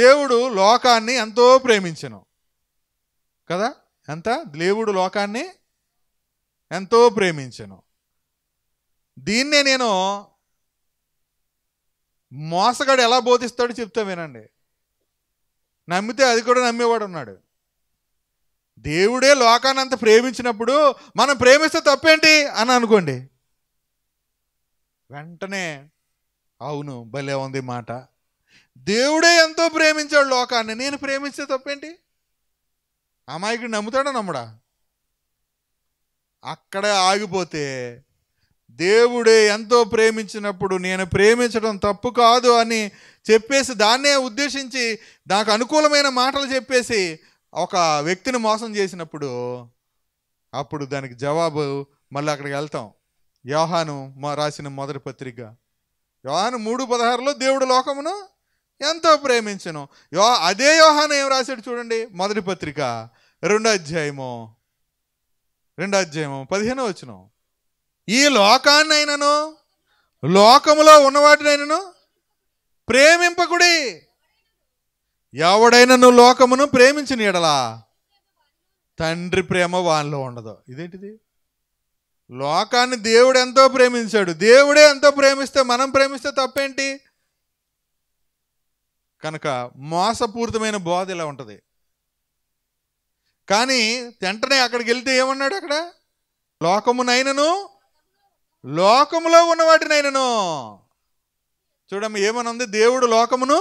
దేవుడు లోకాన్ని ఎంతో ప్రేమించను కదా ఎంత దేవుడు లోకాన్ని ఎంతో ప్రేమించను దీన్నే నేను మోసగాడు ఎలా బోధిస్తాడో చెప్తా వినండి నమ్మితే అది కూడా నమ్మేవాడు ఉన్నాడు దేవుడే లోకాన్ని అంత ప్రేమించినప్పుడు మనం ప్రేమిస్తే తప్పేంటి అని అనుకోండి వెంటనే అవును భలే ఉంది మాట దేవుడే ఎంతో ప్రేమించాడు లోకాన్ని నేను ప్రేమిస్తే తప్పేంటి అమాయకుడు నమ్ముతాడా నమ్మడా అక్కడే ఆగిపోతే దేవుడే ఎంతో ప్రేమించినప్పుడు నేను ప్రేమించడం తప్పు కాదు అని చెప్పేసి దాన్నే ఉద్దేశించి నాకు అనుకూలమైన మాటలు చెప్పేసి ఒక వ్యక్తిని మోసం చేసినప్పుడు అప్పుడు దానికి జవాబు మళ్ళీ అక్కడికి వెళ్తాం యోహాను మా రాసిన మొదటి పత్రిక యోహాను మూడు పదహారులో దేవుడు లోకమును ఎంతో ప్రేమించను యో అదే యోహాన్ ఏం రాశాడు చూడండి మొదటి పత్రిక రెండో అధ్యాయము రెండో అధ్యాయము పదిహేను వచ్చిన ఈ లోకాన్నైనను లోకములో ఉన్నవాటినైనను ప్రేమింపకుడి ఎవడైనను లోకమును ప్రేమించిన ఎడలా తండ్రి ప్రేమ వానిలో ఉండదు ఇదేంటిది లోకాన్ని దేవుడు ఎంతో ప్రేమించాడు దేవుడే ఎంతో ప్రేమిస్తే మనం ప్రేమిస్తే తప్పేంటి కనుక మోసపూరితమైన బోధ ఇలా ఉంటుంది కానీ వెంటనే అక్కడికి వెళ్తే ఏమన్నాడు అక్కడ లోకమునైనను లోకములో ఉన్నవాటినైనను చూడమ్మా ఏమనుంది దేవుడు లోకమును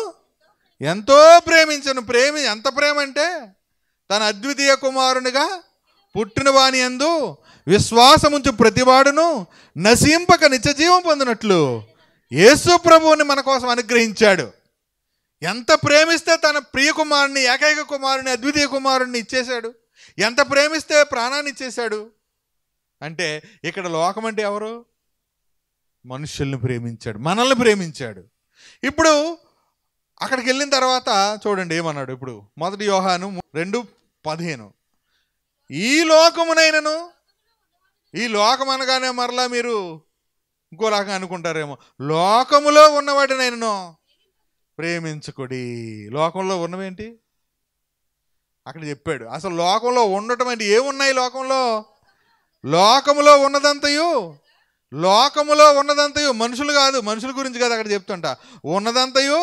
ఎంతో ప్రేమించను ప్రేమి ఎంత ప్రేమ అంటే తన అద్వితీయ కుమారునిగా పుట్టిన వాణి ఎందు విశ్వాసముంచు ప్రతివాడును నశింపక నిత్యజీవం పొందినట్లు యేసు ప్రభువుని మన కోసం అనుగ్రహించాడు ఎంత ప్రేమిస్తే తన ప్రియ కుమారుని ఏకైక కుమారుని అద్వితీయ కుమారుణ్ణి ఇచ్చేశాడు ఎంత ప్రేమిస్తే ప్రాణాన్ని ఇచ్చేశాడు అంటే ఇక్కడ లోకం అంటే ఎవరు మనుషుల్ని ప్రేమించాడు మనల్ని ప్రేమించాడు ఇప్పుడు అక్కడికి వెళ్ళిన తర్వాత చూడండి ఏమన్నాడు ఇప్పుడు మొదటి యోహాను రెండు పదిహేను ఈ లోకమునైనను ఈ లోకం అనగానే మరలా మీరు ఇంకో రకంగా అనుకుంటారేమో లోకములో ఉన్నవాడినైనను ప్రేమించుకుడి లోకంలో ఉన్నవేంటి అక్కడ చెప్పాడు అసలు లోకంలో ఉండటం అంటే ఏమున్నాయి లోకంలో లోకములో ఉన్నదంతయు లోకములో ఉన్నదంతయు మనుషులు కాదు మనుషుల గురించి కాదు అక్కడ చెప్తుంట ఉన్నదంతయు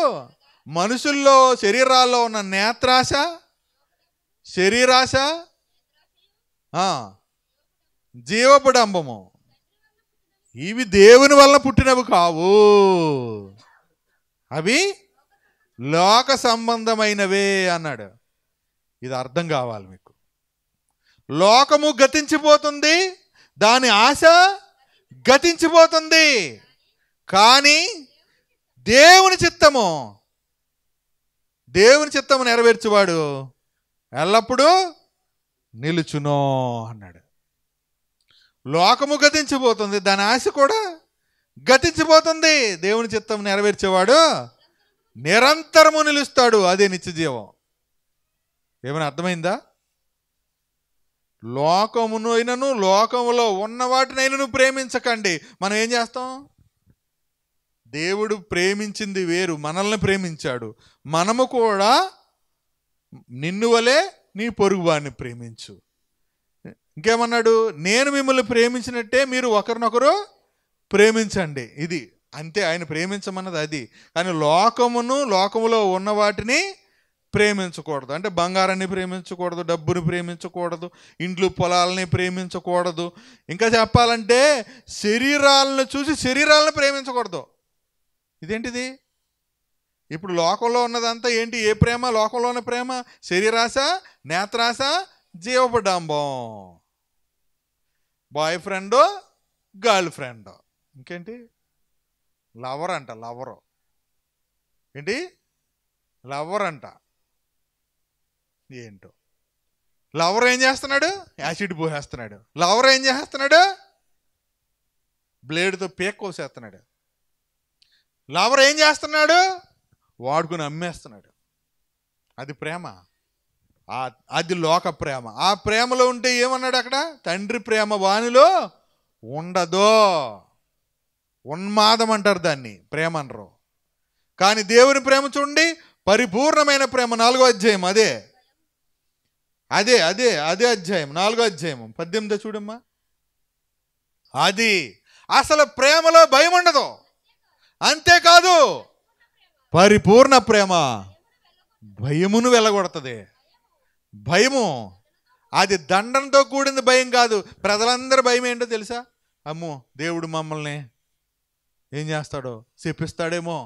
మనుషుల్లో శరీరాల్లో ఉన్న నేత్రాశ శరీరాశ జీవపుడంబము ఇవి దేవుని వల్ల పుట్టినవి కావు అవి లోక సంబంధమైనవే అన్నాడు ఇది అర్థం కావాలి మీకు లోకము గతించిపోతుంది దాని ఆశ గతించిపోతుంది కానీ దేవుని చిత్తము దేవుని చిత్తము నెరవేర్చువాడు ఎల్లప్పుడూ నిలుచునో అన్నాడు లోకము గతించిపోతుంది దాని ఆశ కూడా గతించిపోతుంది దేవుని చిత్తం నెరవేర్చేవాడు నిరంతరము నిలుస్తాడు అదే నిత్యజీవం ఏమైనా అర్థమైందా లోకమును అయినను లోకములో ఉన్న వాటినైనను ప్రేమించకండి మనం ఏం చేస్తాం దేవుడు ప్రేమించింది వేరు మనల్ని ప్రేమించాడు మనము కూడా నిన్ను వలే నీ పొరుగువాడిని ప్రేమించు ఇంకేమన్నాడు నేను మిమ్మల్ని ప్రేమించినట్టే మీరు ఒకరినొకరు ప్రేమించండి ఇది అంతే ఆయన ప్రేమించమన్నది అది కానీ లోకమును లోకములో ఉన్న వాటిని ప్రేమించకూడదు అంటే బంగారాన్ని ప్రేమించకూడదు డబ్బుని ప్రేమించకూడదు ఇండ్లు పొలాలని ప్రేమించకూడదు ఇంకా చెప్పాలంటే శరీరాలను చూసి శరీరాలను ప్రేమించకూడదు ఇదేంటిది ఇప్పుడు లోకంలో ఉన్నదంతా ఏంటి ఏ ప్రేమ లోకంలో ఉన్న ప్రేమ శరీరాశ నేత్రాశ జీవపడాంబం బాయ్ ఫ్రెండో గర్ల్ ఫ్రెండో ఇంకేంటి లవర్ అంట లవరు ఏంటి లవర్ అంట ఏంటో లవర్ ఏం చేస్తున్నాడు యాసిడ్ పోసేస్తున్నాడు లవర్ ఏం చేస్తున్నాడు బ్లేడ్తో పేక్ కోసేస్తున్నాడు లవర్ ఏం చేస్తున్నాడు వాడుకుని అమ్మేస్తున్నాడు అది ప్రేమ అది లోక ప్రేమ ఆ ప్రేమలో ఉంటే ఏమన్నాడు అక్కడ తండ్రి ప్రేమ వానిలో ఉండదో ఉన్మాదం అంటారు దాన్ని ప్రేమ అనరు కానీ దేవుని ప్రేమ చూడండి పరిపూర్ణమైన ప్రేమ నాలుగో అధ్యాయం అదే అదే అదే అదే అధ్యాయం నాలుగో అధ్యాయం పద్దెనిమిదో చూడమ్మా అది అసలు ప్రేమలో భయం ఉండదు అంతేకాదు పరిపూర్ణ ప్రేమ భయమును వెళ్ళగొడుతుంది భయము అది దండంతో కూడిన భయం కాదు ప్రజలందరి భయం ఏంటో తెలుసా అమ్మో దేవుడు మమ్మల్ని ఏం చేస్తాడో చెప్పిస్తాడేమో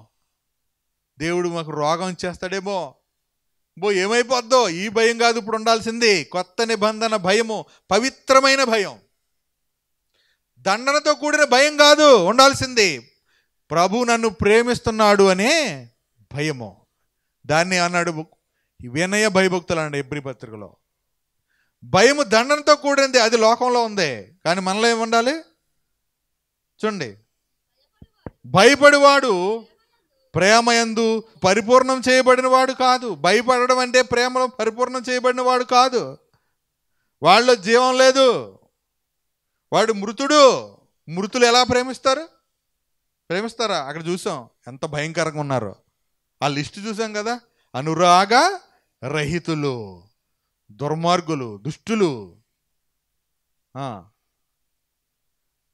దేవుడు మాకు రోగం చేస్తాడేమో బో ఏమైపోద్దో ఈ భయం కాదు ఇప్పుడు ఉండాల్సింది కొత్త నిబంధన భయము పవిత్రమైన భయం దండనతో కూడిన భయం కాదు ఉండాల్సింది ప్రభు నన్ను ప్రేమిస్తున్నాడు అనే భయము దాన్ని అన్నాడు వినయ భయభక్తులు అన్నాడు ఎబ్రి పత్రికలో భయము దండనతో కూడినది అది లోకంలో ఉంది కానీ మనలో ఏమి ఉండాలి చూడండి భయపడివాడు ప్రేమయందు పరిపూర్ణం చేయబడిన వాడు కాదు భయపడడం అంటే ప్రేమలో పరిపూర్ణం చేయబడిన వాడు కాదు వాళ్ళు జీవం లేదు వాడు మృతుడు మృతులు ఎలా ప్రేమిస్తారు ప్రేమిస్తారా అక్కడ చూసాం ఎంత భయంకరంగా ఉన్నారో ఆ లిస్ట్ చూసాం కదా అనురాగ రహితులు దుర్మార్గులు దుష్టులు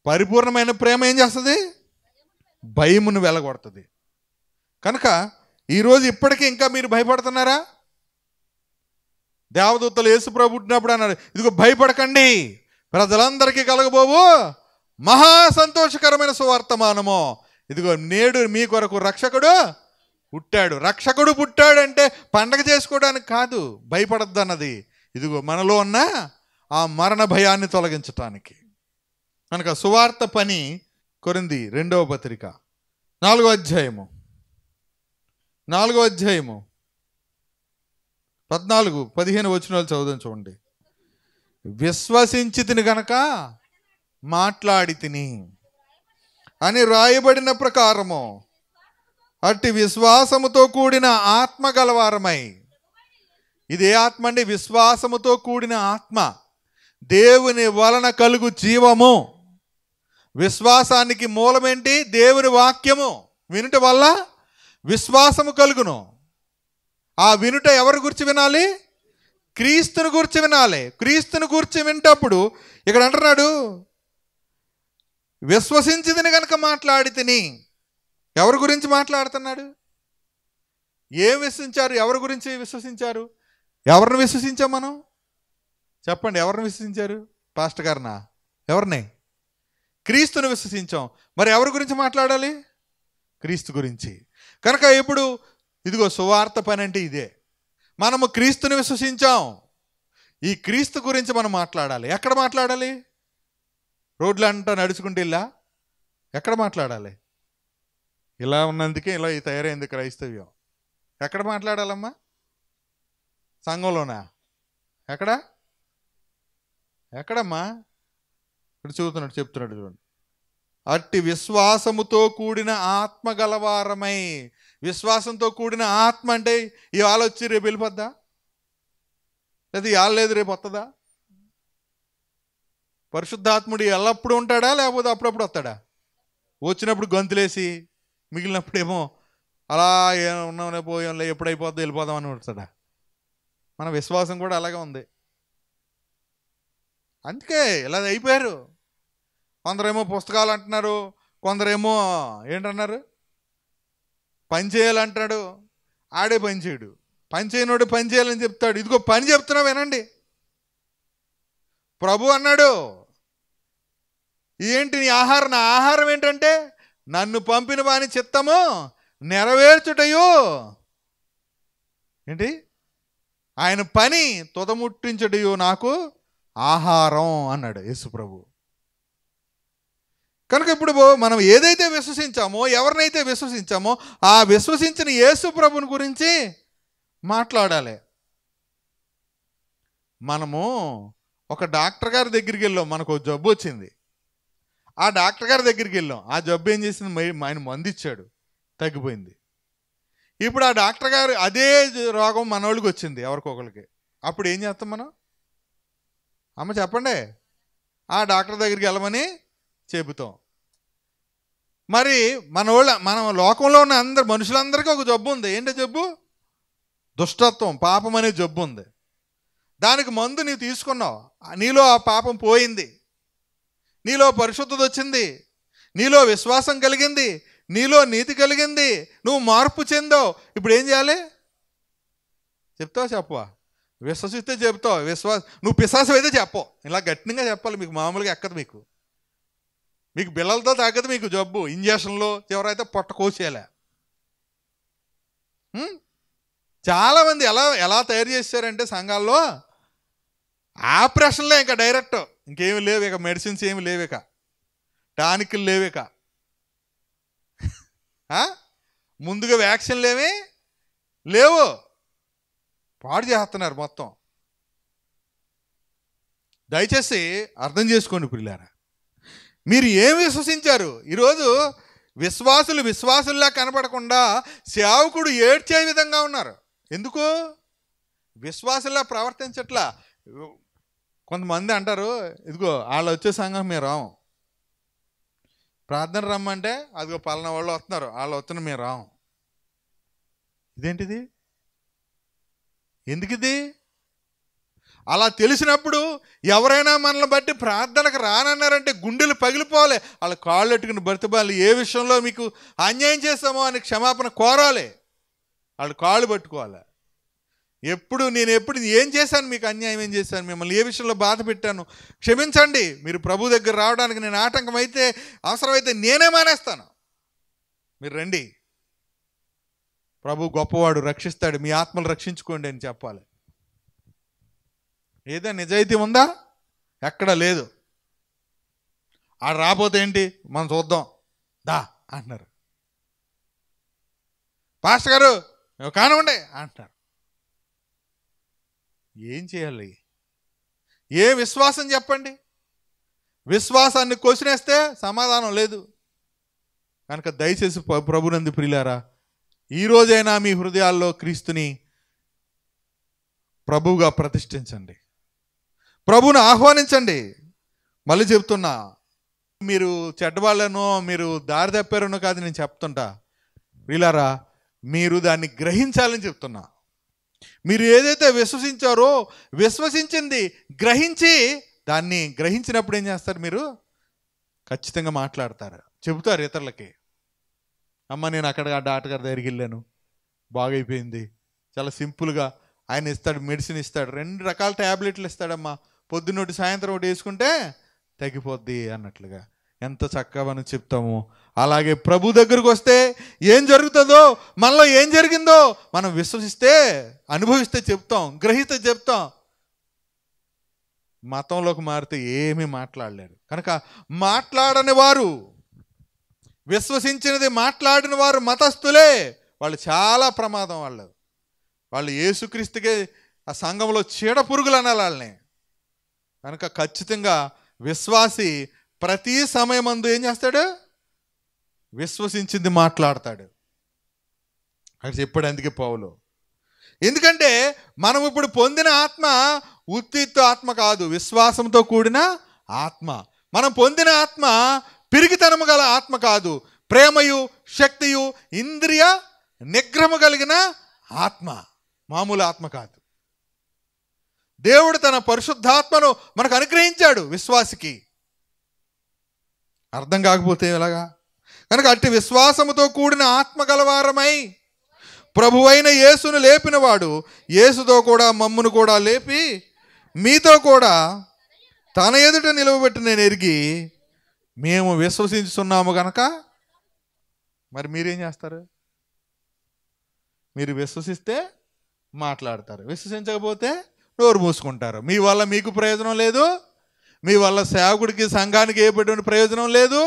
పరిపూర్ణమైన ప్రేమ ఏం చేస్తుంది భయమును వెలగొడుతుంది కనుక ఈరోజు ఇప్పటికీ ఇంకా మీరు భయపడుతున్నారా దేవదూతలు యేసుప్రభు పుట్టినప్పుడు అన్నారు ఇదిగో భయపడకండి ప్రజలందరికీ కలగబోవు మహా సంతోషకరమైన సువార్తమానము ఇదిగో నేడు మీ కొరకు రక్షకుడు పుట్టాడు రక్షకుడు పుట్టాడు అంటే పండగ చేసుకోవడానికి కాదు భయపడద్దు అన్నది ఇదిగో మనలో ఉన్న ఆ మరణ భయాన్ని తొలగించటానికి కనుక సువార్త పని కొరింది రెండవ పత్రిక నాలుగో అధ్యాయము నాలుగో అధ్యాయము పద్నాలుగు పదిహేను వచనాలు చదువుదాం చూడండి విశ్వసించి తిని గనక మాట్లాడి తిని అని రాయబడిన ప్రకారము అట్టి విశ్వాసముతో కూడిన ఆత్మ గలవారమై ఇది ఏ ఆత్మ అండి విశ్వాసముతో కూడిన ఆత్మ దేవుని వలన కలుగు జీవము విశ్వాసానికి మూలమేంటి దేవుని వాక్యము వినుట వల్ల విశ్వాసము కలుగును ఆ వినుట ఎవరి గురించి వినాలి క్రీస్తుని గురించి వినాలి క్రీస్తుని గురించి వింటప్పుడు ఇక్కడ అంటున్నాడు విశ్వసించిదని కనుక మాట్లాడి తిని ఎవరి గురించి మాట్లాడుతున్నాడు ఏం విశ్వసించారు ఎవరి గురించి విశ్వసించారు ఎవరిని విశ్వసించాం మనం చెప్పండి ఎవరిని విశ్వసించారు పాస్టర్ గారినా ఎవరిని క్రీస్తును విశ్వసించాం మరి ఎవరి గురించి మాట్లాడాలి క్రీస్తు గురించి కనుక ఇప్పుడు ఇదిగో సువార్త పని అంటే ఇదే మనము క్రీస్తుని విశ్వసించాం ఈ క్రీస్తు గురించి మనం మాట్లాడాలి ఎక్కడ మాట్లాడాలి రోడ్లంటా నడుచుకుంటే ఇలా ఎక్కడ మాట్లాడాలి ఇలా ఉన్నందుకే ఇలా తయారైంది క్రైస్తవ్యం ఎక్కడ మాట్లాడాలమ్మా సంఘంలోనా ఎక్కడ ఎక్కడమ్మా ఇక్కడ చదువుతున్నాడు చెప్తున్నాడు చూడండి అట్టి విశ్వాసముతో కూడిన ఆత్మ గలవారమై విశ్వాసంతో కూడిన ఆత్మ అంటే ఇవాళ వచ్చి రేపు వెళ్ళిపోద్దా లేదా ఇవాళ లేదు రేపు వస్తుందా పరిశుద్ధాత్ముడు ఎల్లప్పుడు ఉంటాడా లేకపోతే అప్పుడప్పుడు వస్తాడా వచ్చినప్పుడు గొంతులేసి మిగిలినప్పుడేమో అలా ఉన్నాం లే ఎప్పుడైపోద్దో వెళ్ళిపోదాం అని వస్తాడా మన విశ్వాసం కూడా అలాగే ఉంది అందుకే ఇలా అయిపోయారు కొందరేమో పుస్తకాలు అంటున్నారు కొందరేమో ఏంటన్నారు పని చేయాలంటున్నాడు ఆడే పని చేయడు పని చేయనోడు పని చేయాలని చెప్తాడు ఇదిగో పని చెప్తున్నా వినండి ప్రభు అన్నాడు ఏంటి నీ ఆహారం నా ఆహారం ఏంటంటే నన్ను పంపిన వాని చిత్తము నెరవేర్చుటయో ఏంటి ఆయన పని తుదముట్టించటయు నాకు ఆహారం అన్నాడు యేసు ప్రభు కనుక ఇప్పుడు మనం ఏదైతే విశ్వసించామో ఎవరినైతే విశ్వసించామో ఆ విశ్వసించిన యేసు ప్రభుని గురించి మాట్లాడాలి మనము ఒక డాక్టర్ గారి దగ్గరికి వెళ్ళాం మనకు జబ్బు వచ్చింది ఆ డాక్టర్ గారి దగ్గరికి వెళ్ళాం ఆ జబ్బు ఏం చేసింది ఆయన మందు ఇచ్చాడు తగ్గిపోయింది ఇప్పుడు ఆ డాక్టర్ గారు అదే రోగం మనోళ్ళకి వచ్చింది ఎవరికొకరికి అప్పుడు ఏం చేస్తాం మనం అమ్మ చెప్పండి ఆ డాక్టర్ దగ్గరికి వెళ్ళమని చెబుతాం మరి మన వాళ్ళ మన లోకంలో ఉన్న అందరు మనుషులందరికీ ఒక జబ్బు ఉంది ఏంటి జబ్బు దుష్టత్వం పాపం అనే జబ్బు ఉంది దానికి మందు నీవు తీసుకున్నావు నీలో ఆ పాపం పోయింది నీలో పరిశుద్ధత వచ్చింది నీలో విశ్వాసం కలిగింది నీలో నీతి కలిగింది నువ్వు మార్పు చెందావు ఇప్పుడు ఏం చేయాలి చెప్తావా చెప్పవా విశ్వసిస్తే చెప్తావు విశ్వాస నువ్వు పిశాసం అయితే చెప్పవు ఇలా గట్టినంగా చెప్పాలి మీకు మామూలుగా ఎక్కదు మీకు మీకు పిల్లలతో తాగదు మీకు జబ్బు ఇంజక్షన్లో ఎవరైతే పొట్ట కోసేలా చాలామంది ఎలా ఎలా తయారు చేశారంటే సంఘాల్లో ఆపరేషన్లే ఇంకా డైరెక్ట్ ఇంకేమి లేవు ఇక మెడిసిన్స్ ఏమి లేవు ఇక టానిక్లు లేవు ఇక ముందుగా వ్యాక్సిన్లు ఏమి లేవు పాడు చేస్తున్నారు మొత్తం దయచేసి అర్థం చేసుకోండి పిల్లారా మీరు ఏం విశ్వసించారు ఈరోజు విశ్వాసులు విశ్వాసుల్లా కనపడకుండా సేవకుడు ఏడ్చే విధంగా ఉన్నారు ఎందుకు విశ్వాసుల్లా ప్రవర్తించట్లా కొంతమంది అంటారు ఇదిగో వాళ్ళు వచ్చే సంఘం మీరు రావు ప్రార్థన రమ్మంటే అదిగో పలానా వాళ్ళు వస్తున్నారు వాళ్ళు వచ్చిన మీరు రావు ఇదేంటిది ఇది అలా తెలిసినప్పుడు ఎవరైనా మనల్ని బట్టి ప్రార్థనకు రానన్నారంటే గుండెలు పగిలిపోవాలి వాళ్ళ కాళ్ళు పెట్టుకుని బ్రతిబాలి ఏ విషయంలో మీకు అన్యాయం చేస్తామో అని క్షమాపణ కోరాలి వాళ్ళు కాళ్ళు పట్టుకోవాలి ఎప్పుడు నేను ఎప్పుడు ఏం చేశాను మీకు అన్యాయం ఏం చేశాను మిమ్మల్ని ఏ విషయంలో బాధ పెట్టాను క్షమించండి మీరు ప్రభు దగ్గర రావడానికి నేను ఆటంకం అయితే అవసరమైతే నేనే మానేస్తాను మీరు రండి ప్రభు గొప్పవాడు రక్షిస్తాడు మీ ఆత్మలు రక్షించుకోండి అని చెప్పాలి ఏదో నిజాయితీ ఉందా ఎక్కడ లేదు ఆడ రాబోతే ఏంటి మనం చూద్దాం దా అంటున్నారు పాస్టర్ గారు కానివ్వండి అంటున్నారు ఏం చేయాలి ఏ విశ్వాసం చెప్పండి విశ్వాసాన్ని కోసినేస్తే సమాధానం లేదు కనుక దయచేసి ప్రభునంది ప్రియులారా ఈరోజైనా మీ హృదయాల్లో క్రీస్తుని ప్రభువుగా ప్రతిష్ఠించండి ప్రభుని ఆహ్వానించండి మళ్ళీ చెప్తున్నా మీరు చెడ్డవాళ్ళను మీరు దారి తప్పారనో కాదు నేను చెప్తుంటా వీలారా మీరు దాన్ని గ్రహించాలని చెప్తున్నా మీరు ఏదైతే విశ్వసించారో విశ్వసించింది గ్రహించి దాన్ని గ్రహించినప్పుడు ఏం చేస్తారు మీరు ఖచ్చితంగా మాట్లాడతారు చెబుతారు ఇతరులకి అమ్మ నేను అక్కడ డాక్టర్ గారి దగ్గరికి వెళ్ళాను బాగైపోయింది చాలా సింపుల్గా ఆయన ఇస్తాడు మెడిసిన్ ఇస్తాడు రెండు రకాల ట్యాబ్లెట్లు ఇస్తాడమ్మా పొద్దునొకటి సాయంత్రం ఒకటి వేసుకుంటే తగ్గిపోద్ది అన్నట్లుగా ఎంత చక్కగా మనం చెప్తాము అలాగే ప్రభు దగ్గరకు వస్తే ఏం జరుగుతుందో మనలో ఏం జరిగిందో మనం విశ్వసిస్తే అనుభవిస్తే చెప్తాం గ్రహిస్తే చెప్తాం మతంలోకి మారితే ఏమీ మాట్లాడలేరు కనుక మాట్లాడని వారు విశ్వసించినది మాట్లాడిన వారు మతస్థులే వాళ్ళు చాలా ప్రమాదం వాళ్ళు వాళ్ళు ఏసుక్రీస్తుకే ఆ సంఘంలో చీడ పురుగులు అనాలి వాళ్ళని కనుక ఖచ్చితంగా విశ్వాసి ప్రతి సమయమందు ఏం చేస్తాడు విశ్వసించింది మాట్లాడతాడు అక్కడ చెప్పాడు అందుకే పౌలు ఎందుకంటే మనం ఇప్పుడు పొందిన ఆత్మ ఉత్తిత్వ ఆత్మ కాదు విశ్వాసంతో కూడిన ఆత్మ మనం పొందిన ఆత్మ పిరిగితనము గల ఆత్మ కాదు ప్రేమయు శక్తియు ఇంద్రియ నిగ్రహము కలిగిన ఆత్మ మామూలు ఆత్మ కాదు దేవుడు తన పరిశుద్ధాత్మను మనకు అనుగ్రహించాడు విశ్వాసికి అర్థం కాకపోతే ఎలాగా కనుక అట్టి విశ్వాసముతో కూడిన ఆత్మగలవారమై ప్రభువైన యేసును లేపినవాడు యేసుతో కూడా మమ్మును కూడా లేపి మీతో కూడా తన ఎదుట నిలవబెట్టి నేను ఎరిగి మేము విశ్వసించుతున్నాము కనుక మరి మీరేం చేస్తారు మీరు విశ్వసిస్తే మాట్లాడతారు విశ్వసించకపోతే నోరు మూసుకుంటారు మీ వల్ల మీకు ప్రయోజనం లేదు మీ వల్ల సేవకుడికి సంఘానికి ఏపటువంటి ప్రయోజనం లేదు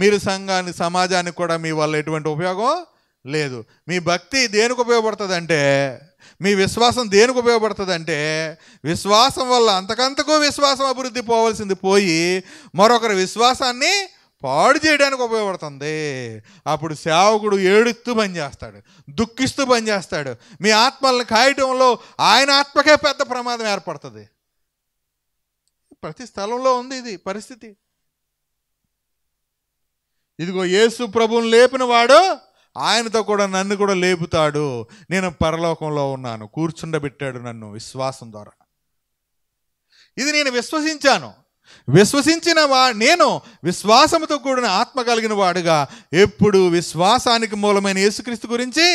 మీరు సంఘాన్ని సమాజానికి కూడా మీ వల్ల ఎటువంటి ఉపయోగం లేదు మీ భక్తి దేనికి ఉపయోగపడుతుంది అంటే మీ విశ్వాసం దేనికి ఉపయోగపడుతుంది అంటే విశ్వాసం వల్ల అంతకంతకు విశ్వాసం అభివృద్ధి పోవాల్సింది పోయి మరొకరి విశ్వాసాన్ని పాడు చేయడానికి ఉపయోగపడుతుంది అప్పుడు సేవకుడు ఏడుస్తూ పనిచేస్తాడు దుఃఖిస్తూ పనిచేస్తాడు మీ ఆత్మల్ని కాయటంలో ఆయన ఆత్మకే పెద్ద ప్రమాదం ఏర్పడుతుంది ప్రతి స్థలంలో ఉంది ఇది పరిస్థితి ఇదిగో యేసు ప్రభువుని లేపిన వాడు ఆయనతో కూడా నన్ను కూడా లేపుతాడు నేను పరలోకంలో ఉన్నాను కూర్చుండబెట్టాడు నన్ను విశ్వాసం ద్వారా ఇది నేను విశ్వసించాను విశ్వసించిన వా నేను విశ్వాసముతో కూడిన ఆత్మ కలిగిన వాడుగా ఎప్పుడు విశ్వాసానికి మూలమైన యేసుక్రీస్తు గురించి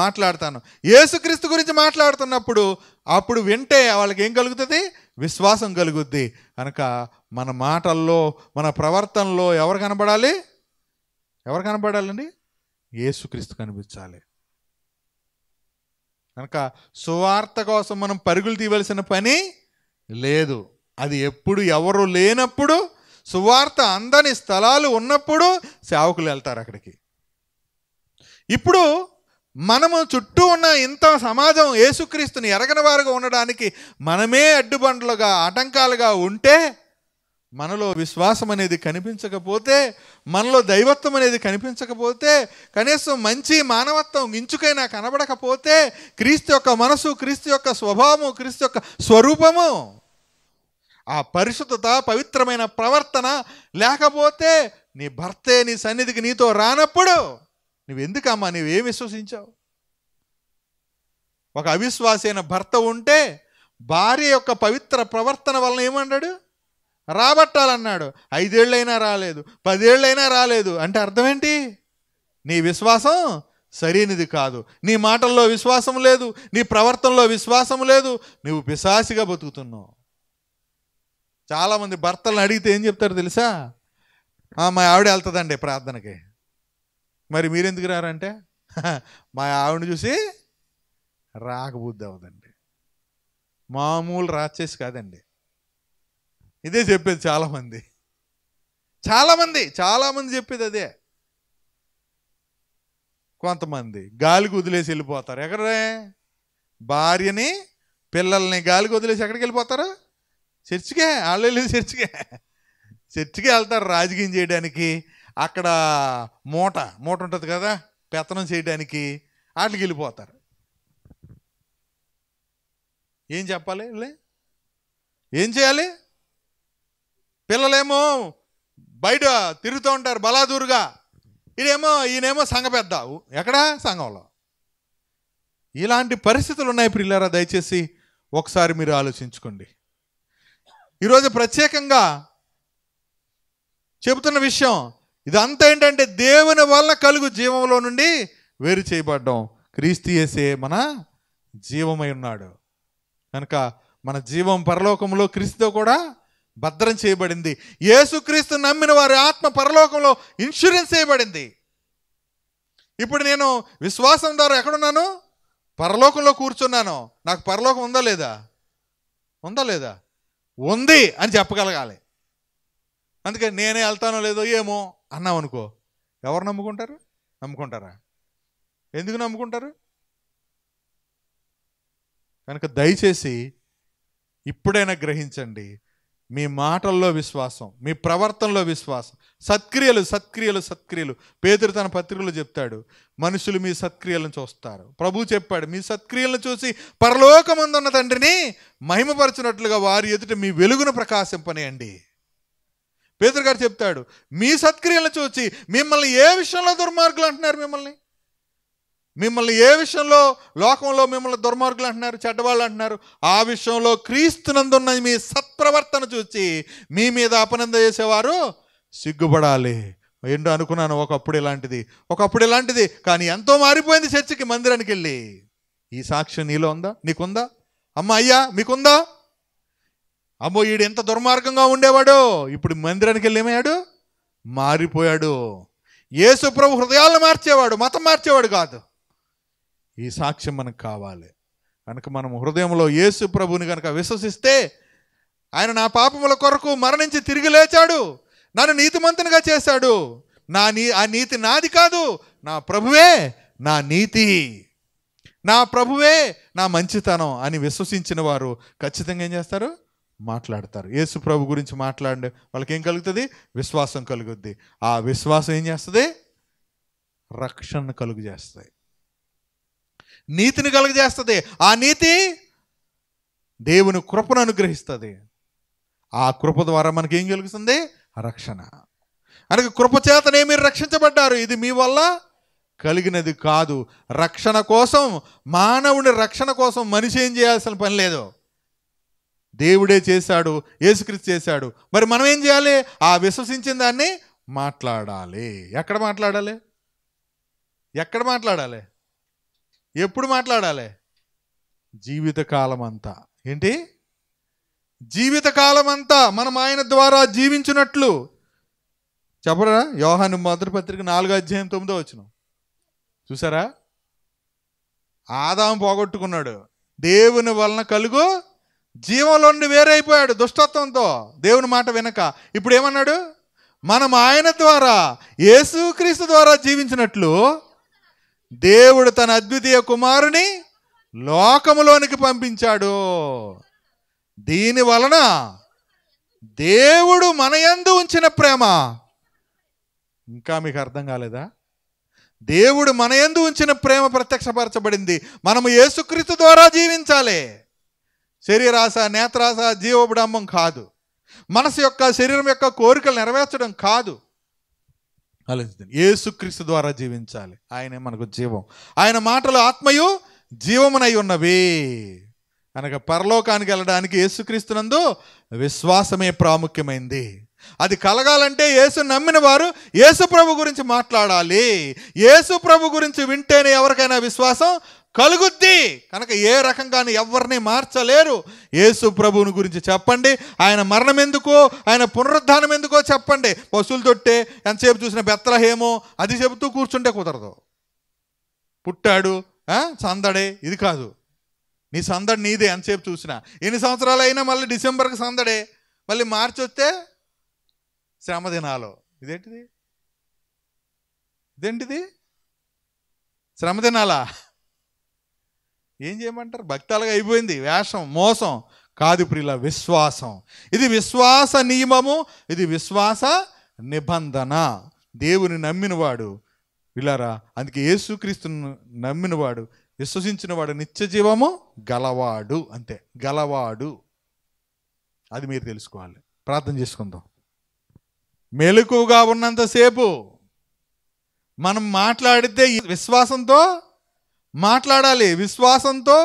మాట్లాడతాను యేసుక్రీస్తు గురించి మాట్లాడుతున్నప్పుడు అప్పుడు వింటే వాళ్ళకి ఏం కలుగుతుంది విశ్వాసం కలుగుద్ది కనుక మన మాటల్లో మన ప్రవర్తనలో ఎవరు కనబడాలి ఎవరు కనబడాలండి యేసుక్రీస్తు కనిపించాలి కనుక సువార్త కోసం మనం పరుగులు తీయవలసిన పని లేదు అది ఎప్పుడు ఎవరు లేనప్పుడు సువార్త అందని స్థలాలు ఉన్నప్పుడు సేవకులు వెళ్తారు అక్కడికి ఇప్పుడు మనము చుట్టూ ఉన్న ఇంత సమాజం యేసుక్రీస్తుని ఎరగని వారుగా ఉండడానికి మనమే అడ్డుబండలుగా ఆటంకాలుగా ఉంటే మనలో విశ్వాసం అనేది కనిపించకపోతే మనలో దైవత్వం అనేది కనిపించకపోతే కనీసం మంచి మానవత్వం ఇంచుకైనా కనబడకపోతే క్రీస్తు యొక్క మనసు క్రీస్తు యొక్క స్వభావము క్రీస్తు యొక్క స్వరూపము ఆ పరిశుద్ధత పవిత్రమైన ప్రవర్తన లేకపోతే నీ భర్తే నీ సన్నిధికి నీతో రానప్పుడు నువ్వెందుకమ్మా నువ్వేం విశ్వసించావు ఒక అవిశ్వాసైన అయిన భర్త ఉంటే భార్య యొక్క పవిత్ర ప్రవర్తన వలన ఏమన్నాడు రాబట్టాలన్నాడు ఐదేళ్ళైనా రాలేదు పదేళ్ళైనా రాలేదు అంటే అర్థమేంటి నీ విశ్వాసం సరైనది కాదు నీ మాటల్లో విశ్వాసం లేదు నీ ప్రవర్తనలో విశ్వాసం లేదు నువ్వు పిశాసిగా బతుకుతున్నావు చాలామంది భర్తలను అడిగితే ఏం చెప్తారు తెలుసా మా ఆవిడ వెళ్తుందండి ప్రార్థనకి మరి మీరెందుకు రారంటే మా ఆవిడ చూసి రాకబుద్ధి అవదండి మామూలు రాచేసి కాదండి ఇదే చెప్పేది చాలామంది చాలామంది చాలామంది చెప్పేది అదే కొంతమంది గాలికి వదిలేసి వెళ్ళిపోతారు ఎక్కడే భార్యని పిల్లల్ని గాలికి వదిలేసి ఎక్కడికి వెళ్ళిపోతారు చర్చికే వాళ్ళు వెళ్ళి చర్చికే చర్చికే వెళ్తారు రాజకీయం చేయడానికి అక్కడ మూట మూట ఉంటుంది కదా పెత్తనం చేయడానికి వాటికి వెళ్ళిపోతారు ఏం చెప్పాలి వెళ్ళి ఏం చేయాలి పిల్లలేమో బయట తిరుగుతూ ఉంటారు బలాదూరుగా ఇదేమో ఈయనేమో సంఘ పెద్ద ఎక్కడా సంఘంలో ఇలాంటి పరిస్థితులు ఉన్నాయి ప్రిల్లరా దయచేసి ఒకసారి మీరు ఆలోచించుకోండి ఈరోజు ప్రత్యేకంగా చెబుతున్న విషయం ఇదంతా ఏంటంటే దేవుని వల్ల కలుగు జీవంలో నుండి వేరు చేయబడ్డం క్రీస్తు చేసే మన జీవమై ఉన్నాడు కనుక మన జీవం పరలోకంలో క్రీస్తుతో కూడా భద్రం చేయబడింది యేసుక్రీస్తు నమ్మిన వారి ఆత్మ పరలోకంలో ఇన్సూరెన్స్ చేయబడింది ఇప్పుడు నేను విశ్వాసం ద్వారా ఎక్కడున్నాను పరలోకంలో కూర్చున్నాను నాకు పరలోకం ఉందా లేదా ఉందా లేదా ఉంది అని చెప్పగలగాలి అందుకని నేనే వెళ్తానో లేదో ఏమో అన్నాం అనుకో ఎవరు నమ్ముకుంటారు నమ్ముకుంటారా ఎందుకు నమ్ముకుంటారు కనుక దయచేసి ఇప్పుడైనా గ్రహించండి మీ మాటల్లో విశ్వాసం మీ ప్రవర్తనలో విశ్వాసం సత్క్రియలు సత్క్రియలు సత్క్రియలు పేదరు తన పత్రికలు చెప్తాడు మనుషులు మీ సత్క్రియలను చూస్తారు ప్రభు చెప్పాడు మీ సత్క్రియలను చూసి పరలోకమందున్న తండ్రిని మహిమపరచినట్లుగా వారి ఎదుట మీ వెలుగును ప్రకాశింపనేయండి పేదరు గారు చెప్తాడు మీ సత్క్రియలను చూసి మిమ్మల్ని ఏ విషయంలో దుర్మార్గులు అంటున్నారు మిమ్మల్ని మిమ్మల్ని ఏ విషయంలో లోకంలో మిమ్మల్ని దుర్మార్గులు అంటున్నారు చెడ్డవాళ్ళు అంటున్నారు ఆ విషయంలో క్రీస్తునందున్న మీ సత్ప్రవర్తన చూసి మీ మీద అపనంద చేసేవారు సిగ్గుపడాలి ఏంటో అనుకున్నాను ఒకప్పుడు ఇలాంటిది ఒకప్పుడు ఇలాంటిది కానీ ఎంతో మారిపోయింది చర్చికి మందిరానికి వెళ్ళి ఈ సాక్ష్యం నీలో ఉందా నీకుందా అమ్మ అయ్యా మీకుందా అమ్మో ఈడు ఎంత దుర్మార్గంగా ఉండేవాడు ఇప్పుడు మందిరానికి వెళ్ళి ఏమయ్యాడు మారిపోయాడు ఏసుప్రభు ప్రభు హృదయాలను మార్చేవాడు మతం మార్చేవాడు కాదు ఈ సాక్ష్యం మనకు కావాలి కనుక మనం హృదయంలో ఏసుప్రభుని కనుక విశ్వసిస్తే ఆయన నా పాపముల కొరకు మరణించి తిరిగి లేచాడు నన్ను నీతిమంతునిగా చేశాడు నా నీ ఆ నీతి నాది కాదు నా ప్రభువే నా నీతి నా ప్రభువే నా మంచితనం అని విశ్వసించిన వారు ఖచ్చితంగా ఏం చేస్తారు మాట్లాడతారు యేసు ప్రభు గురించి మాట్లాడి వాళ్ళకి ఏం కలుగుతుంది విశ్వాసం కలుగుద్ది ఆ విశ్వాసం ఏం చేస్తుంది రక్షణ కలుగు చేస్తుంది నీతిని కలుగజేస్తుంది ఆ నీతి దేవుని కృపను అనుగ్రహిస్తుంది ఆ కృప ద్వారా మనకి ఏం కలుగుతుంది రక్షణ అనగా కృపచేతనే మీరు రక్షించబడ్డారు ఇది మీ వల్ల కలిగినది కాదు రక్షణ కోసం మానవుని రక్షణ కోసం మనిషి ఏం చేయాల్సిన పని లేదు దేవుడే చేశాడు యేసుక్రీస్తు చేశాడు మరి మనం ఏం చేయాలి ఆ విశ్వసించిన దాన్ని మాట్లాడాలి ఎక్కడ మాట్లాడాలి ఎక్కడ మాట్లాడాలి ఎప్పుడు మాట్లాడాలి జీవితకాలం అంతా ఏంటి జీవితకాలం అంతా మనం ఆయన ద్వారా జీవించినట్లు చెప్పరా యోహాను మొదటిపత్రిక పత్రిక నాలుగో అధ్యాయం తొమ్మిదో వచ్చిన చూసారా ఆదాం పోగొట్టుకున్నాడు దేవుని వలన కలుగు జీవంలో నుండి వేరైపోయాడు దుష్టత్వంతో దేవుని మాట వినక ఇప్పుడు ఏమన్నాడు మనం ఆయన ద్వారా యేసుక్రీస్తు ద్వారా జీవించినట్లు దేవుడు తన అద్వితీయ కుమారుని లోకములోనికి పంపించాడు దీని వలన దేవుడు మన యందు ఉంచిన ప్రేమ ఇంకా మీకు అర్థం కాలేదా దేవుడు మన యందు ఉంచిన ప్రేమ ప్రత్యక్షపరచబడింది మనము ఏసుక్రీస్తు ద్వారా జీవించాలి శరీరాశ నేత్రాశ జీవబడమ్మం కాదు మనసు యొక్క శరీరం యొక్క కోరికలు నెరవేర్చడం కాదు ఆలోచిస్తుంది ఏసుక్రీస్తు ద్వారా జీవించాలి ఆయనే మనకు జీవం ఆయన మాటలు ఆత్మయు జీవమునై ఉన్నవి అనగా పరలోకానికి వెళ్ళడానికి యేసుక్రీస్తునందు విశ్వాసమే ప్రాముఖ్యమైంది అది కలగాలంటే యేసు నమ్మిన వారు యేసు ప్రభు గురించి మాట్లాడాలి యేసు ప్రభు గురించి వింటేనే ఎవరికైనా విశ్వాసం కలుగుద్ది కనుక ఏ రకంగాను ఎవరిని మార్చలేరు యేసు ప్రభువుని గురించి చెప్పండి ఆయన మరణం ఎందుకో ఆయన పునరుద్ధానం ఎందుకో చెప్పండి పశువులు తొట్టే ఎంతసేపు చూసిన బెత్తలహేమో అది చెబుతూ కూర్చుంటే కుదరదు పుట్టాడు సందడే ఇది కాదు నీ సందడి నీదే ఎంతసేపు చూసినా ఎన్ని సంవత్సరాలు అయినా మళ్ళీ డిసెంబర్కి సందడే మళ్ళీ మార్చి వస్తే శ్రమదినాలు ఇదేంటిది ఇదేంటిది శ్రమదినాలా ఏం చేయమంటారు భక్తాలుగా అయిపోయింది వేషం మోసం కాదు ప్రియుల విశ్వాసం ఇది విశ్వాస నియమము ఇది విశ్వాస నిబంధన దేవుని నమ్మినవాడు విలారా అందుకే యేసుక్రీస్తును నమ్మినవాడు విశ్వసించిన వాడు నిత్య జీవము గలవాడు అంతే గలవాడు అది మీరు తెలుసుకోవాలి ప్రార్థన చేసుకుందాం మెలకుగా ఉన్నంతసేపు మనం మాట్లాడితే విశ్వాసంతో మాట్లాడాలి విశ్వాసంతో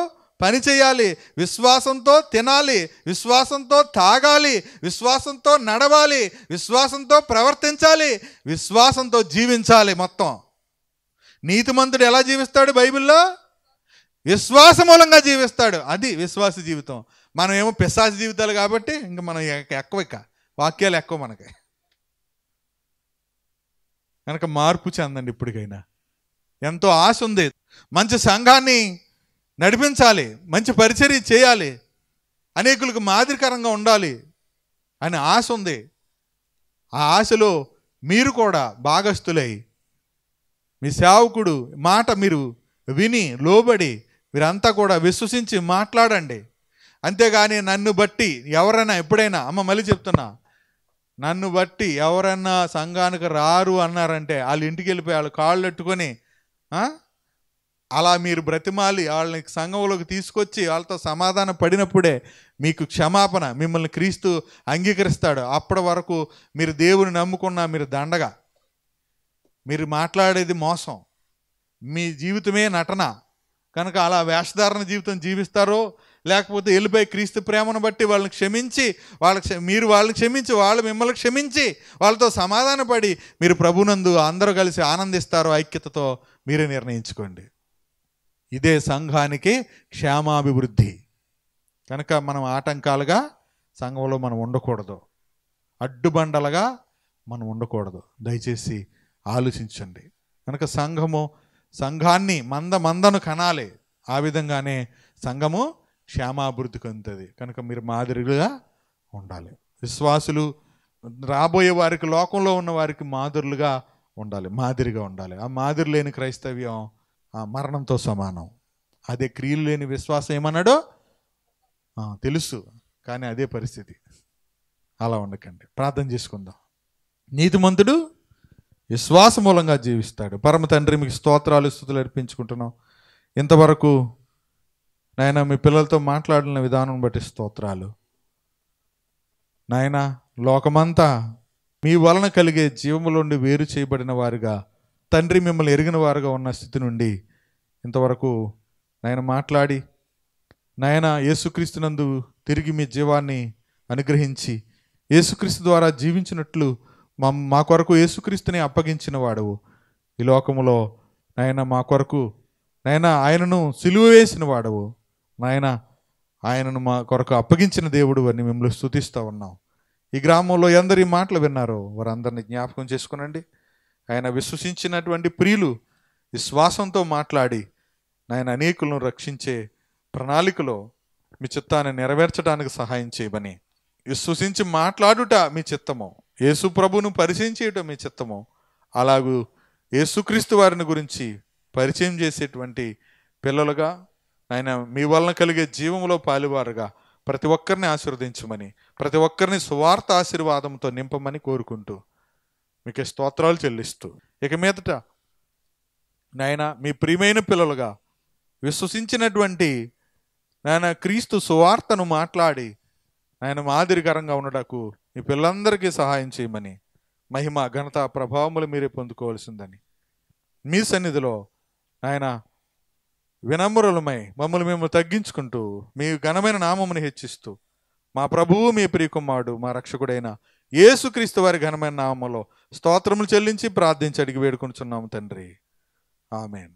పని చేయాలి విశ్వాసంతో తినాలి విశ్వాసంతో తాగాలి విశ్వాసంతో నడవాలి విశ్వాసంతో ప్రవర్తించాలి విశ్వాసంతో జీవించాలి మొత్తం నీతిమంతుడు ఎలా జీవిస్తాడు బైబిల్లో విశ్వాస మూలంగా జీవిస్తాడు అది విశ్వాస జీవితం మనం ఏమో పిశాస జీవితాలు కాబట్టి ఇంకా మనం ఎక్కువ ఇక వాక్యాలు ఎక్కువ మనకి కనుక మార్పు చెందండి ఇప్పటికైనా ఎంతో ఆశ ఉంది మంచి సంఘాన్ని నడిపించాలి మంచి పరిచర్య చేయాలి అనేకులకు మాదిరికరంగా ఉండాలి అని ఆశ ఉంది ఆ ఆశలో మీరు కూడా భాగస్థులై మీ సేవకుడు మాట మీరు విని లోబడి మీరంతా కూడా విశ్వసించి మాట్లాడండి అంతేగాని నన్ను బట్టి ఎవరైనా ఎప్పుడైనా అమ్మ మళ్ళీ చెప్తున్నా నన్ను బట్టి ఎవరన్నా సంఘానికి రారు అన్నారంటే వాళ్ళు ఇంటికి వెళ్ళిపోయి వాళ్ళు కాళ్ళు పెట్టుకొని అలా మీరు బ్రతిమాలి వాళ్ళని సంఘంలోకి తీసుకొచ్చి వాళ్ళతో సమాధానం పడినప్పుడే మీకు క్షమాపణ మిమ్మల్ని క్రీస్తు అంగీకరిస్తాడు అప్పటి వరకు మీరు దేవుని నమ్ముకున్నా మీరు దండగా మీరు మాట్లాడేది మోసం మీ జీవితమే నటన కనుక అలా వేషధారణ జీవితం జీవిస్తారో లేకపోతే వెళ్ళిపోయి క్రీస్తు ప్రేమను బట్టి వాళ్ళని క్షమించి వాళ్ళకి మీరు వాళ్ళని క్షమించి వాళ్ళు మిమ్మల్ని క్షమించి వాళ్ళతో సమాధానపడి మీరు ప్రభునందు అందరూ కలిసి ఆనందిస్తారు ఐక్యతతో మీరే నిర్ణయించుకోండి ఇదే సంఘానికి క్షేమాభివృద్ధి కనుక మనం ఆటంకాలుగా సంఘంలో మనం ఉండకూడదు అడ్డుబండలుగా మనం ఉండకూడదు దయచేసి ఆలోచించండి కనుక సంఘము సంఘాన్ని మంద మందను కనాలి ఆ విధంగానే సంఘము క్షేమాభివృద్ధి చెందుతుంది కనుక మీరు మాదిరిగా ఉండాలి విశ్వాసులు రాబోయే వారికి లోకంలో ఉన్న వారికి మాదిరులుగా ఉండాలి మాదిరిగా ఉండాలి ఆ మాదిరి లేని క్రైస్తవ్యం ఆ మరణంతో సమానం అదే క్రియలు లేని విశ్వాసం ఏమన్నాడో తెలుసు కానీ అదే పరిస్థితి అలా ఉండకండి ప్రార్థన చేసుకుందాం నీతిమంతుడు విశ్వాస మూలంగా జీవిస్తాడు పరమ తండ్రి మీకు స్తోత్రాలు స్థుతులు అర్పించుకుంటున్నాం ఇంతవరకు నాయన మీ పిల్లలతో మాట్లాడిన విధానం బట్టి స్తోత్రాలు నాయన లోకమంతా మీ వలన కలిగే జీవములోండి వేరు చేయబడిన వారుగా తండ్రి మిమ్మల్ని ఎరిగిన వారుగా ఉన్న స్థితి నుండి ఇంతవరకు నాయన మాట్లాడి నాయన యేసుక్రీస్తునందు తిరిగి మీ జీవాన్ని అనుగ్రహించి యేసుక్రీస్తు ద్వారా జీవించినట్లు మా మా కొరకు యేసుక్రీస్తుని అప్పగించిన వాడువు ఈ లోకములో నాయన మా కొరకు నాయన ఆయనను సిలువ వేసిన వాడవు నాయన ఆయనను మా కొరకు అప్పగించిన దేవుడు అని మిమ్మల్ని స్థుతిస్తూ ఉన్నాం ఈ గ్రామంలో ఎందరి మాటలు విన్నారో వారందరినీ జ్ఞాపకం చేసుకునండి ఆయన విశ్వసించినటువంటి ప్రియులు విశ్వాసంతో మాట్లాడి నాయన అనేకులను రక్షించే ప్రణాళికలో మీ చిత్తాన్ని నెరవేర్చడానికి సహాయం చేయమని విశ్వసించి మాట్లాడుట మీ చిత్తము యేసు ప్రభును పరిచయం చేయటం మీ చిత్తము అలాగూ యేసుక్రీస్తు వారిని గురించి పరిచయం చేసేటువంటి పిల్లలుగా ఆయన మీ వలన కలిగే జీవంలో పాలువారుగా ప్రతి ఒక్కరిని ఆశీర్వదించమని ప్రతి ఒక్కరిని సువార్త ఆశీర్వాదంతో నింపమని కోరుకుంటూ మీకు స్తోత్రాలు చెల్లిస్తూ ఇక మీదట నాయన మీ ప్రియమైన పిల్లలుగా విశ్వసించినటువంటి నాయన క్రీస్తు సువార్తను మాట్లాడి ఆయన మాదిరికరంగా ఉండటకు మీ పిల్లలందరికీ సహాయం చేయమని మహిమ ఘనత ప్రభావములు మీరే పొందుకోవాల్సిందని మీ సన్నిధిలో ఆయన వినమ్రులమై మమ్మల్ని మేము తగ్గించుకుంటూ మీ ఘనమైన నామముని హెచ్చిస్తూ మా ప్రభువు మీ ప్రియకుమారుడు మా రక్షకుడైన యేసుక్రీస్తు వారి ఘనమైన నామంలో స్తోత్రములు చెల్లించి ప్రార్థించి అడిగి వేడుకుంటున్నాము తండ్రి ఆమెన్